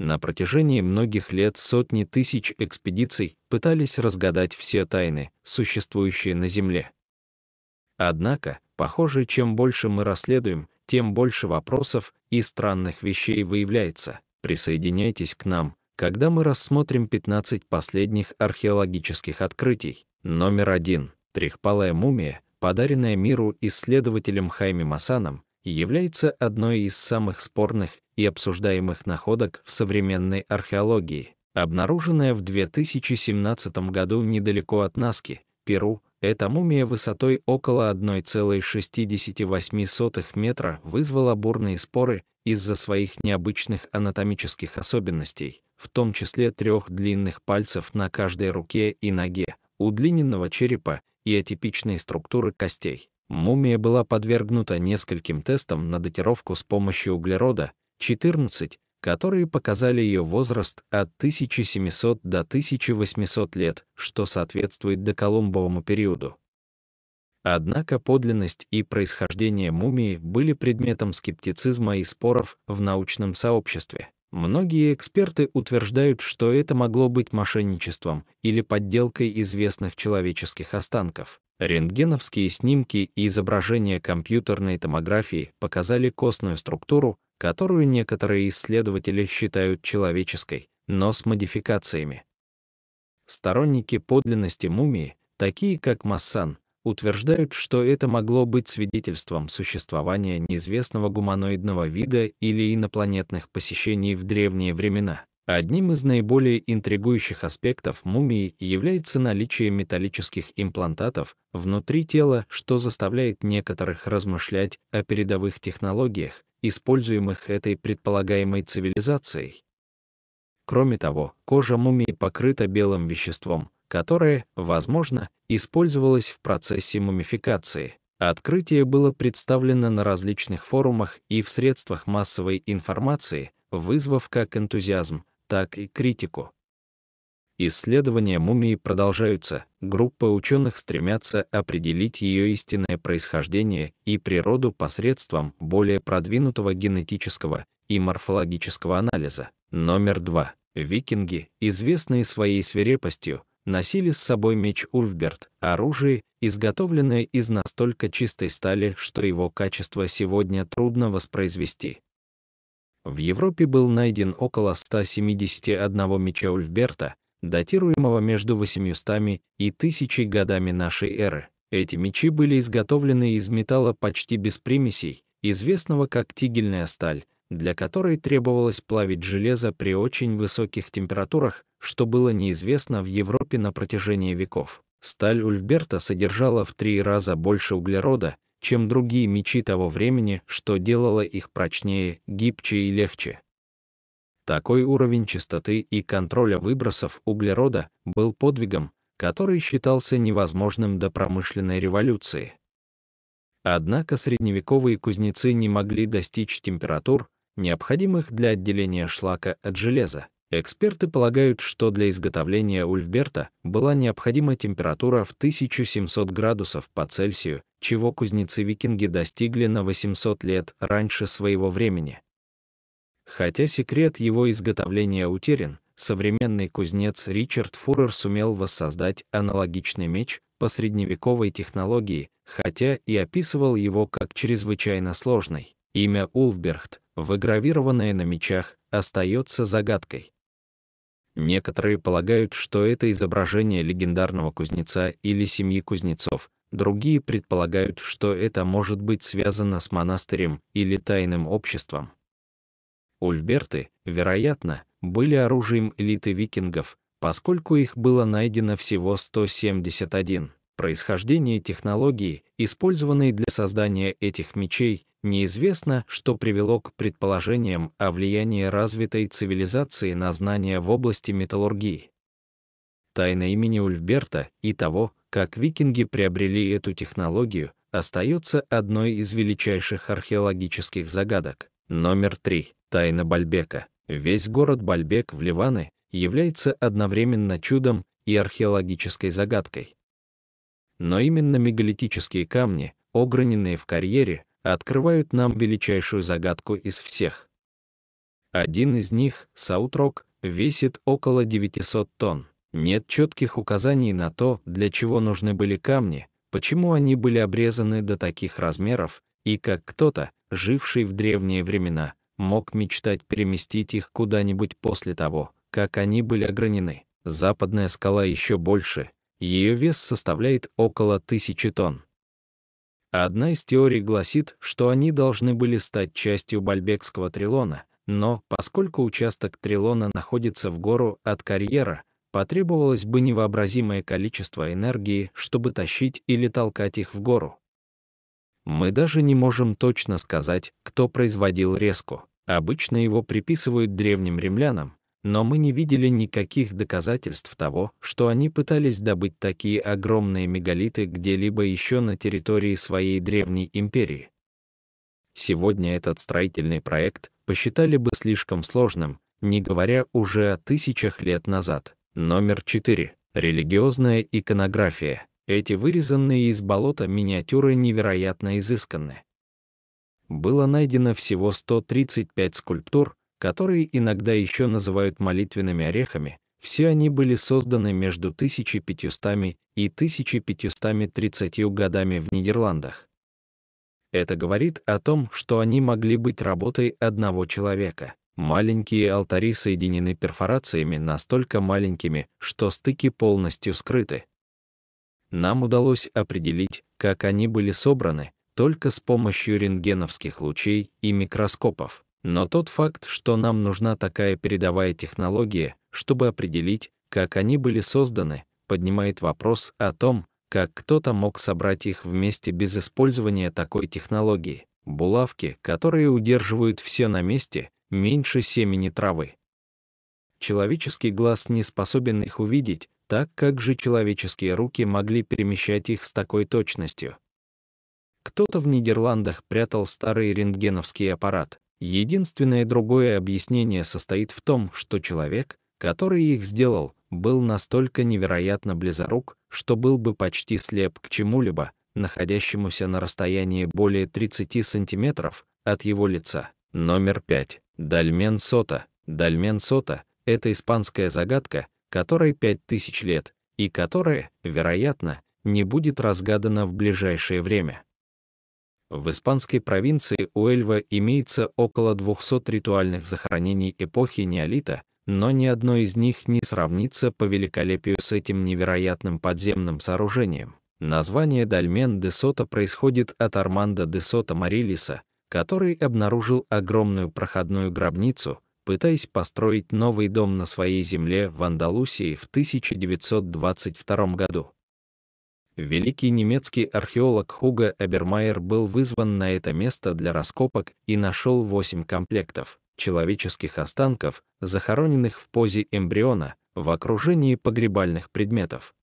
На протяжении многих лет сотни тысяч экспедиций пытались разгадать все тайны, существующие на Земле. Однако, похоже, чем больше мы расследуем, тем больше вопросов и странных вещей выявляется. Присоединяйтесь к нам, когда мы рассмотрим 15 последних археологических открытий. Номер один. Трехпалая мумия, подаренная миру исследователем Хайми Масаном, является одной из самых спорных и обсуждаемых находок в современной археологии, обнаруженная в 2017 году недалеко от Наски, Перу, эта мумия высотой около 1,68 метра вызвала бурные споры из-за своих необычных анатомических особенностей, в том числе трех длинных пальцев на каждой руке и ноге, удлиненного черепа и атипичной структуры костей. Мумия была подвергнута нескольким тестам на датировку с помощью углерода, 14, которые показали ее возраст от 1700 до 1800 лет, что соответствует доколумбовому периоду. Однако подлинность и происхождение мумии были предметом скептицизма и споров в научном сообществе. Многие эксперты утверждают, что это могло быть мошенничеством или подделкой известных человеческих останков. Рентгеновские снимки и изображения компьютерной томографии показали костную структуру, которую некоторые исследователи считают человеческой, но с модификациями. Сторонники подлинности мумии, такие как Массан, утверждают, что это могло быть свидетельством существования неизвестного гуманоидного вида или инопланетных посещений в древние времена. Одним из наиболее интригующих аспектов мумии является наличие металлических имплантатов внутри тела, что заставляет некоторых размышлять о передовых технологиях, используемых этой предполагаемой цивилизацией. Кроме того, кожа мумии покрыта белым веществом, которое, возможно, использовалось в процессе мумификации. Открытие было представлено на различных форумах и в средствах массовой информации, вызвав как энтузиазм, так и критику. Исследования мумии продолжаются, группа ученых стремятся определить ее истинное происхождение и природу посредством более продвинутого генетического и морфологического анализа. Номер два. Викинги, известные своей свирепостью, носили с собой меч Ульфберт, оружие, изготовленное из настолько чистой стали, что его качество сегодня трудно воспроизвести. В Европе был найден около 171 меча Ульфберта, датируемого между 800 и 1000 годами нашей эры. Эти мечи были изготовлены из металла почти без примесей, известного как тигельная сталь, для которой требовалось плавить железо при очень высоких температурах, что было неизвестно в Европе на протяжении веков. Сталь Ульберта содержала в три раза больше углерода, чем другие мечи того времени, что делало их прочнее, гибче и легче. Такой уровень чистоты и контроля выбросов углерода был подвигом, который считался невозможным до промышленной революции. Однако средневековые кузнецы не могли достичь температур, необходимых для отделения шлака от железа. Эксперты полагают, что для изготовления Ульфберта была необходима температура в 1700 градусов по Цельсию, чего кузнецы-викинги достигли на 800 лет раньше своего времени. Хотя секрет его изготовления утерян, современный кузнец Ричард Фурер сумел воссоздать аналогичный меч по средневековой технологии, хотя и описывал его как чрезвычайно сложный. Имя Улфбергт, выгравированное на мечах, остается загадкой. Некоторые полагают, что это изображение легендарного кузнеца или семьи кузнецов, другие предполагают, что это может быть связано с монастырем или тайным обществом. Ульберты, вероятно, были оружием элиты викингов, поскольку их было найдено всего 171. Происхождение технологии, использованной для создания этих мечей, неизвестно, что привело к предположениям о влиянии развитой цивилизации на знания в области металлургии. Тайна имени Ульберта и того, как викинги приобрели эту технологию, остается одной из величайших археологических загадок. Номер три. Тайна Бальбека. Весь город Бальбек в Ливане является одновременно чудом и археологической загадкой. Но именно мегалитические камни, ограненные в карьере, открывают нам величайшую загадку из всех. Один из них, Саутрок, весит около 900 тонн. Нет четких указаний на то, для чего нужны были камни, почему они были обрезаны до таких размеров, и как кто-то, живший в древние времена, мог мечтать переместить их куда-нибудь после того, как они были огранены. Западная скала еще больше, ее вес составляет около тысячи тонн. Одна из теорий гласит, что они должны были стать частью Бальбекского трилона, но, поскольку участок трилона находится в гору от карьера, потребовалось бы невообразимое количество энергии, чтобы тащить или толкать их в гору. Мы даже не можем точно сказать, кто производил резку. Обычно его приписывают древним римлянам, но мы не видели никаких доказательств того, что они пытались добыть такие огромные мегалиты где-либо еще на территории своей древней империи. Сегодня этот строительный проект посчитали бы слишком сложным, не говоря уже о тысячах лет назад. Номер 4. Религиозная иконография. Эти вырезанные из болота миниатюры невероятно изысканны было найдено всего 135 скульптур, которые иногда еще называют молитвенными орехами, все они были созданы между 1500 и 1530 годами в Нидерландах. Это говорит о том, что они могли быть работой одного человека. Маленькие алтари соединены перфорациями настолько маленькими, что стыки полностью скрыты. Нам удалось определить, как они были собраны, только с помощью рентгеновских лучей и микроскопов. Но тот факт, что нам нужна такая передовая технология, чтобы определить, как они были созданы, поднимает вопрос о том, как кто-то мог собрать их вместе без использования такой технологии. Булавки, которые удерживают все на месте, меньше семени травы. Человеческий глаз не способен их увидеть, так как же человеческие руки могли перемещать их с такой точностью. Кто-то в Нидерландах прятал старый рентгеновский аппарат. Единственное другое объяснение состоит в том, что человек, который их сделал, был настолько невероятно близорук, что был бы почти слеп к чему-либо, находящемуся на расстоянии более 30 сантиметров от его лица. Номер пять. Дальмен Сота. Дальмен Сота — это испанская загадка, которой 5000 лет, и которая, вероятно, не будет разгадана в ближайшее время. В испанской провинции Уэльва имеется около 200 ритуальных захоронений эпохи неолита, но ни одно из них не сравнится по великолепию с этим невероятным подземным сооружением. Название Дальмен де Сота происходит от Армандо де Сота Марилиса, который обнаружил огромную проходную гробницу, пытаясь построить новый дом на своей земле в Андалусии в 1922 году. Великий немецкий археолог Хуга Абермайер был вызван на это место для раскопок и нашел 8 комплектов человеческих останков, захороненных в позе эмбриона, в окружении погребальных предметов.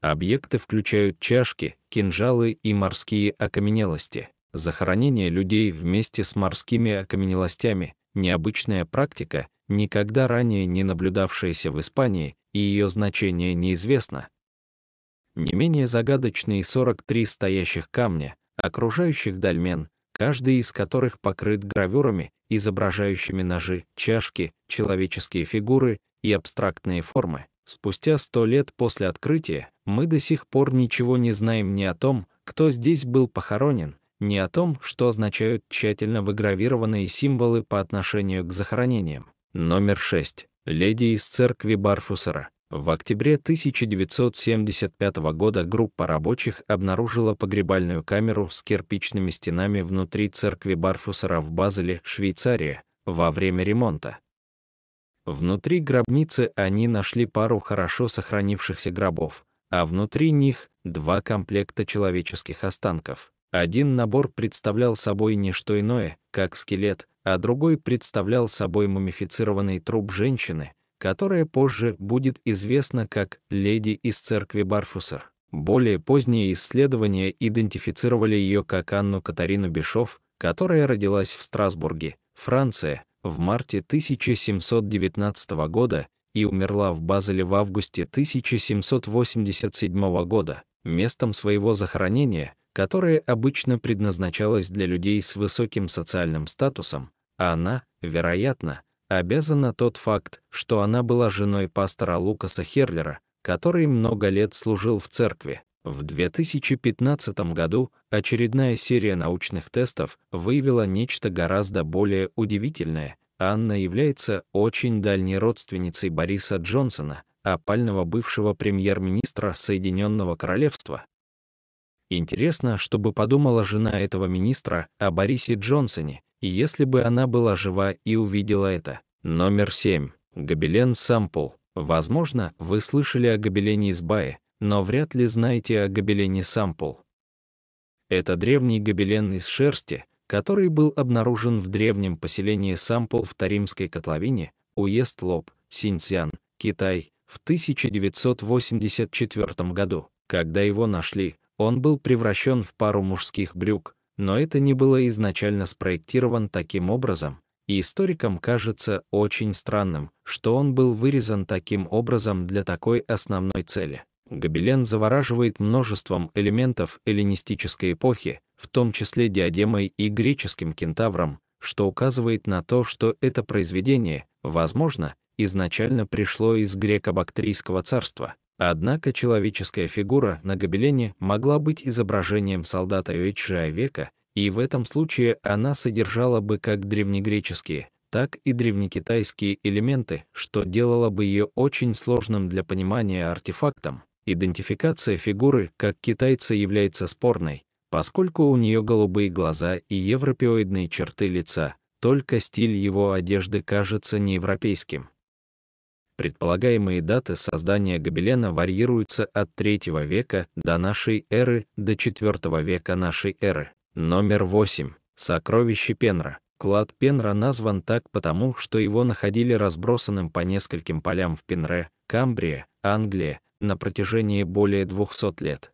Объекты включают чашки, кинжалы и морские окаменелости. Захоронение людей вместе с морскими окаменелостями — необычная практика, никогда ранее не наблюдавшаяся в Испании, и ее значение неизвестно не менее загадочные 43 стоящих камня, окружающих дольмен, каждый из которых покрыт гравюрами, изображающими ножи, чашки, человеческие фигуры и абстрактные формы. Спустя сто лет после открытия мы до сих пор ничего не знаем ни о том, кто здесь был похоронен, ни о том, что означают тщательно выгравированные символы по отношению к захоронениям. Номер 6. Леди из церкви Барфусера. В октябре 1975 года группа рабочих обнаружила погребальную камеру с кирпичными стенами внутри церкви Барфусера в Базеле, Швейцария, во время ремонта. Внутри гробницы они нашли пару хорошо сохранившихся гробов, а внутри них — два комплекта человеческих останков. Один набор представлял собой не что иное, как скелет, а другой представлял собой мумифицированный труп женщины — которая позже будет известна как «Леди из церкви Барфусер». Более поздние исследования идентифицировали ее как Анну Катарину Бешов, которая родилась в Страсбурге, Франция, в марте 1719 года и умерла в Базеле в августе 1787 года. Местом своего захоронения, которое обычно предназначалось для людей с высоким социальным статусом, а она, вероятно, обязана тот факт, что она была женой пастора Лукаса Херлера, который много лет служил в церкви. В 2015 году очередная серия научных тестов выявила нечто гораздо более удивительное. Анна является очень дальней родственницей Бориса Джонсона, опального бывшего премьер-министра Соединенного Королевства. Интересно, что бы подумала жена этого министра о Борисе Джонсоне, если бы она была жива и увидела это. Номер семь. Гобелен Сампл. Возможно, вы слышали о гобелене из Бая, но вряд ли знаете о гобелене Сампл. Это древний гобелен из шерсти, который был обнаружен в древнем поселении Сампл в Таримской котловине, уезд Лоб, Синьцзян, Китай, в 1984 году. Когда его нашли, он был превращен в пару мужских брюк, но это не было изначально спроектирован таким образом, и историкам кажется очень странным, что он был вырезан таким образом для такой основной цели. Гобелен завораживает множеством элементов эллинистической эпохи, в том числе диадемой и греческим кентавром, что указывает на то, что это произведение, возможно, изначально пришло из греко-бактрийского царства. Однако человеческая фигура на гобелене могла быть изображением солдата Вечшая века, и в этом случае она содержала бы как древнегреческие, так и древнекитайские элементы, что делало бы ее очень сложным для понимания артефактом. Идентификация фигуры как китайца является спорной, поскольку у нее голубые глаза и европеоидные черты лица, только стиль его одежды кажется неевропейским. Предполагаемые даты создания гобелена варьируются от III века до нашей эры до IV века нашей эры. Номер 8. Сокровище Пенра. Клад Пенра назван так потому, что его находили разбросанным по нескольким полям в Пенре, Камбрия, Англия, на протяжении более 200 лет.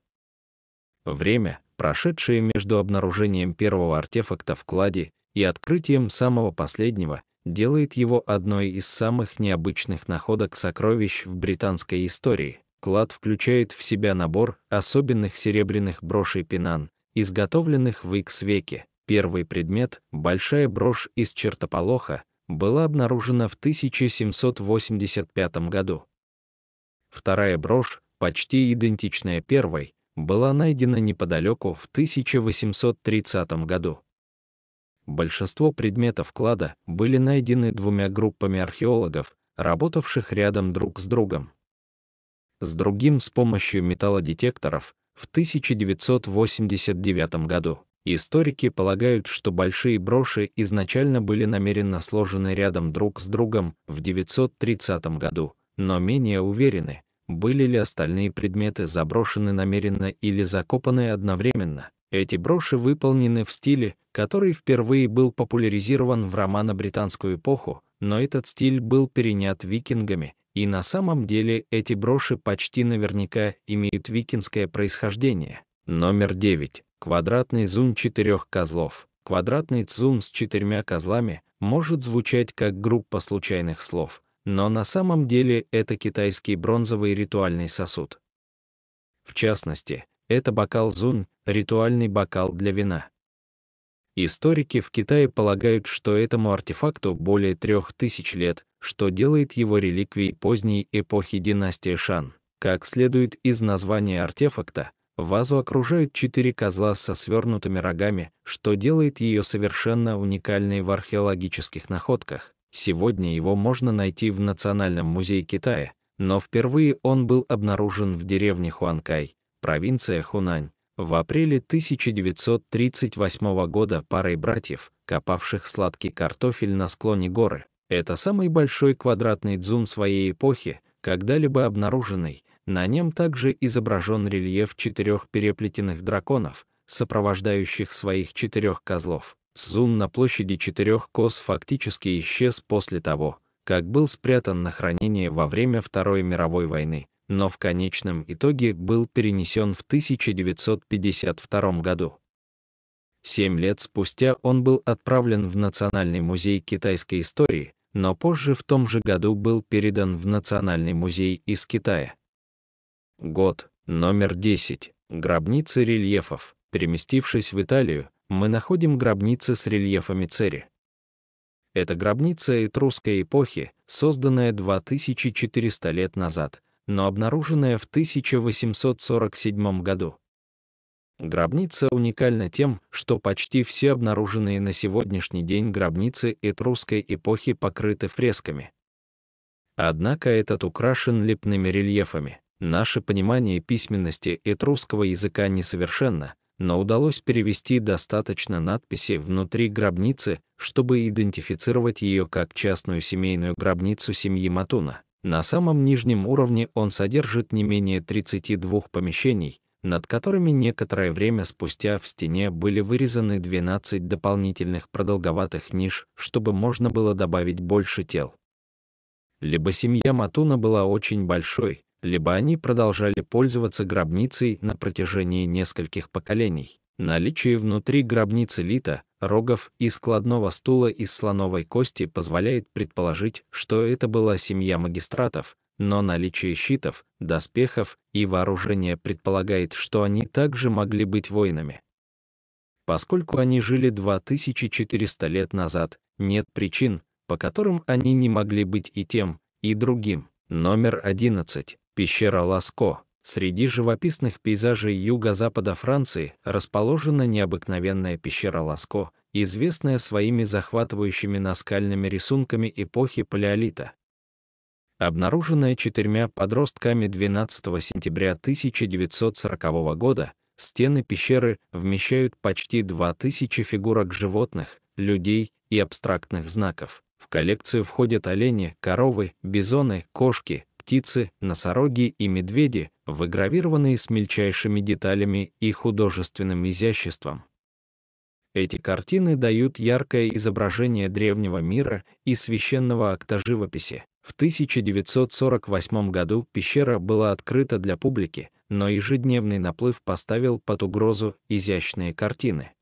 Время, прошедшее между обнаружением первого артефакта в кладе и открытием самого последнего, делает его одной из самых необычных находок сокровищ в британской истории. Клад включает в себя набор особенных серебряных брошей пинан изготовленных в X веке Первый предмет, большая брошь из чертополоха, была обнаружена в 1785 году. Вторая брошь, почти идентичная первой, была найдена неподалеку в 1830 году. Большинство предметов клада были найдены двумя группами археологов, работавших рядом друг с другом. С другим с помощью металлодетекторов в 1989 году. Историки полагают, что большие броши изначально были намеренно сложены рядом друг с другом в 930 году, но менее уверены, были ли остальные предметы заброшены намеренно или закопаны одновременно. Эти броши выполнены в стиле, который впервые был популяризирован в романо-британскую эпоху, но этот стиль был перенят викингами, и на самом деле эти броши почти наверняка имеют викинское происхождение. Номер 9. Квадратный зун четырех козлов. Квадратный зум с четырьмя козлами может звучать как группа случайных слов, но на самом деле это китайский бронзовый ритуальный сосуд. В частности, это бокал зун, ритуальный бокал для вина. Историки в Китае полагают, что этому артефакту более трех тысяч лет, что делает его реликвией поздней эпохи династии Шан. Как следует из названия артефакта, вазу окружают четыре козла со свернутыми рогами, что делает ее совершенно уникальной в археологических находках. Сегодня его можно найти в Национальном музее Китая, но впервые он был обнаружен в деревне Хуанкай, провинция Хунань, в апреле 1938 года парой братьев, копавших сладкий картофель на склоне горы, это самый большой квадратный дзум своей эпохи, когда-либо обнаруженный, на нем также изображен рельеф четырех переплетенных драконов, сопровождающих своих четырех козлов. Зум на площади четырех коз фактически исчез после того, как был спрятан на хранение во время Второй мировой войны но в конечном итоге был перенесен в 1952 году. Семь лет спустя он был отправлен в Национальный музей китайской истории, но позже в том же году был передан в Национальный музей из Китая. Год, номер 10, гробницы рельефов. Переместившись в Италию, мы находим гробницы с рельефами Цери. Это гробница этрусской эпохи, созданная 2400 лет назад, но обнаруженная в 1847 году. Гробница уникальна тем, что почти все обнаруженные на сегодняшний день гробницы этрусской эпохи покрыты фресками. Однако этот украшен лепными рельефами. Наше понимание письменности этрусского языка несовершенно, но удалось перевести достаточно надписей внутри гробницы, чтобы идентифицировать ее как частную семейную гробницу семьи Матуна. На самом нижнем уровне он содержит не менее 32 помещений, над которыми некоторое время спустя в стене были вырезаны 12 дополнительных продолговатых ниш, чтобы можно было добавить больше тел. Либо семья Матуна была очень большой, либо они продолжали пользоваться гробницей на протяжении нескольких поколений. Наличие внутри гробницы лита, рогов и складного стула из слоновой кости позволяет предположить, что это была семья магистратов, но наличие щитов, доспехов и вооружения предполагает, что они также могли быть воинами. Поскольку они жили 2400 лет назад, нет причин, по которым они не могли быть и тем, и другим. Номер 11. Пещера Ласко. Среди живописных пейзажей юго-запада Франции расположена необыкновенная пещера Ласко, известная своими захватывающими наскальными рисунками эпохи Палеолита. Обнаруженная четырьмя подростками 12 сентября 1940 года, стены пещеры вмещают почти 2000 фигурок животных, людей и абстрактных знаков. В коллекцию входят олени, коровы, бизоны, кошки, птицы, носороги и медведи, выгравированные с мельчайшими деталями и художественным изяществом. Эти картины дают яркое изображение древнего мира и священного акта живописи. В 1948 году пещера была открыта для публики, но ежедневный наплыв поставил под угрозу изящные картины.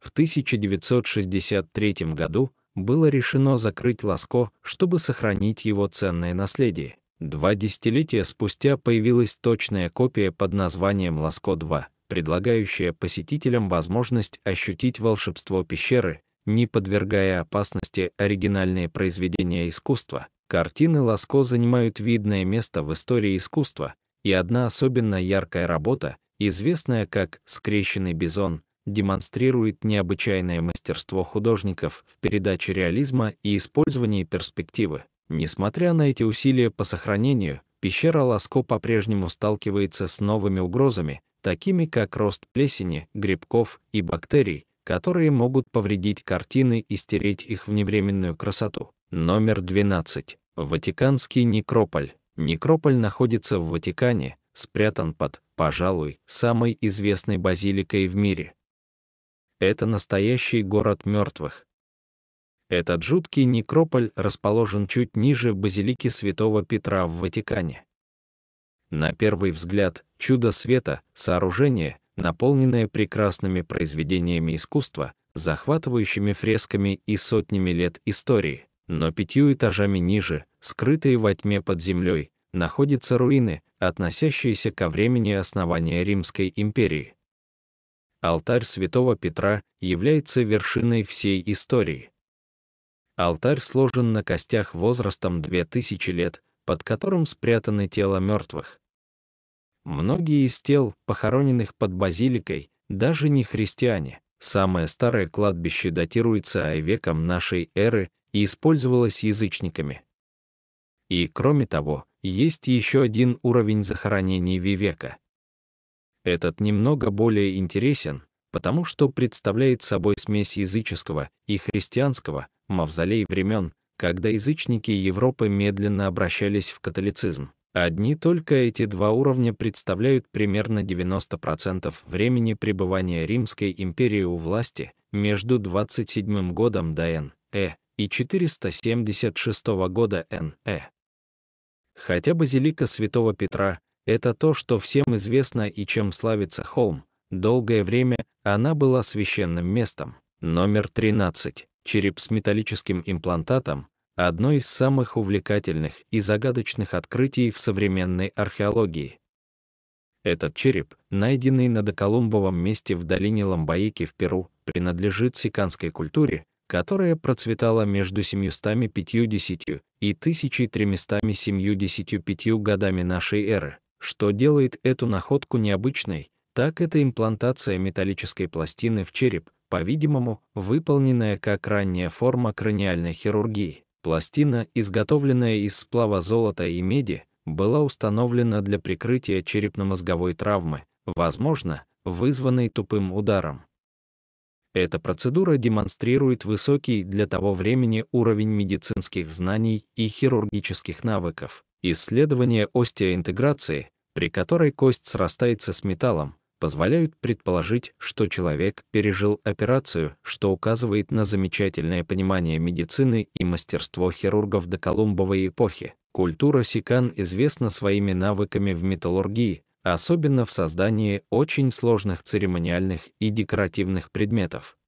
В 1963 году было решено закрыть Ласко, чтобы сохранить его ценное наследие. Два десятилетия спустя появилась точная копия под названием «Ласко-2», предлагающая посетителям возможность ощутить волшебство пещеры, не подвергая опасности оригинальные произведения искусства. Картины Ласко занимают видное место в истории искусства, и одна особенно яркая работа, известная как «Скрещенный бизон», демонстрирует необычайное мастерство художников в передаче реализма и использовании перспективы. Несмотря на эти усилия по сохранению, пещера Ласко по-прежнему сталкивается с новыми угрозами, такими как рост плесени, грибков и бактерий, которые могут повредить картины и стереть их в красоту. Номер 12. Ватиканский некрополь. Некрополь находится в Ватикане, спрятан под, пожалуй, самой известной базиликой в мире. Это настоящий город мертвых, этот жуткий некрополь расположен чуть ниже базилики святого Петра в Ватикане. На первый взгляд, чудо света, сооружение, наполненное прекрасными произведениями искусства, захватывающими фресками и сотнями лет истории, но пятью этажами ниже, скрытые во тьме под землей, находятся руины, относящиеся ко времени основания Римской империи. Алтарь святого Петра является вершиной всей истории. Алтарь сложен на костях возрастом 2000 лет, под которым спрятаны тела мертвых. Многие из тел, похороненных под базиликой, даже не христиане. Самое старое кладбище датируется веком нашей эры и использовалось язычниками. И, кроме того, есть еще один уровень захоронений Вивека. Этот немного более интересен, потому что представляет собой смесь языческого и христианского мавзолей времен, когда язычники Европы медленно обращались в католицизм. Одни только эти два уровня представляют примерно 90% времени пребывания Римской империи у власти между 27 годом до Н.Э. и 476 года Н.Э. Хотя базилика святого Петра — это то, что всем известно и чем славится холм, долгое время она была священным местом. Номер 13. Череп с металлическим имплантатом — одно из самых увлекательных и загадочных открытий в современной археологии. Этот череп, найденный на доколумбовом месте в долине Ламбаики в Перу, принадлежит сиканской культуре, которая процветала между 750 и 1375 годами нашей эры, что делает эту находку необычной так это имплантация металлической пластины в череп, по-видимому, выполненная как ранняя форма краниальной хирургии. Пластина, изготовленная из сплава золота и меди, была установлена для прикрытия черепно-мозговой травмы, возможно, вызванной тупым ударом. Эта процедура демонстрирует высокий для того времени уровень медицинских знаний и хирургических навыков. Исследование остеоинтеграции, при которой кость срастается с металлом, позволяют предположить, что человек пережил операцию, что указывает на замечательное понимание медицины и мастерство хирургов до Колумбовой эпохи. Культура Сикан известна своими навыками в металлургии, особенно в создании очень сложных церемониальных и декоративных предметов.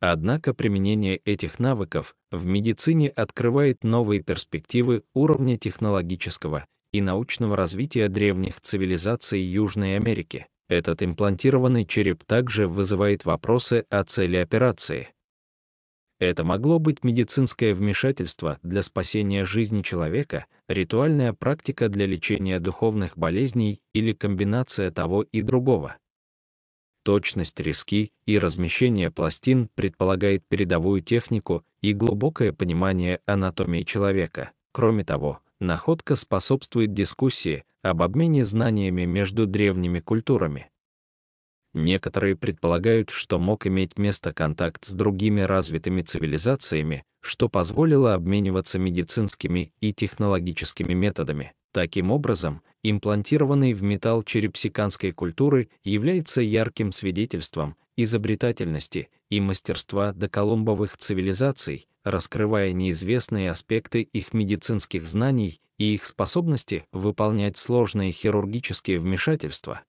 Однако применение этих навыков в медицине открывает новые перспективы уровня технологического и научного развития древних цивилизаций Южной Америки. Этот имплантированный череп также вызывает вопросы о цели операции. Это могло быть медицинское вмешательство для спасения жизни человека, ритуальная практика для лечения духовных болезней или комбинация того и другого. Точность риски и размещение пластин предполагает передовую технику и глубокое понимание анатомии человека. Кроме того, находка способствует дискуссии, об обмене знаниями между древними культурами. Некоторые предполагают, что мог иметь место контакт с другими развитыми цивилизациями, что позволило обмениваться медицинскими и технологическими методами. Таким образом, имплантированный в металл череп сиканской культуры является ярким свидетельством изобретательности и мастерства доколумбовых цивилизаций, раскрывая неизвестные аспекты их медицинских знаний и их способности выполнять сложные хирургические вмешательства.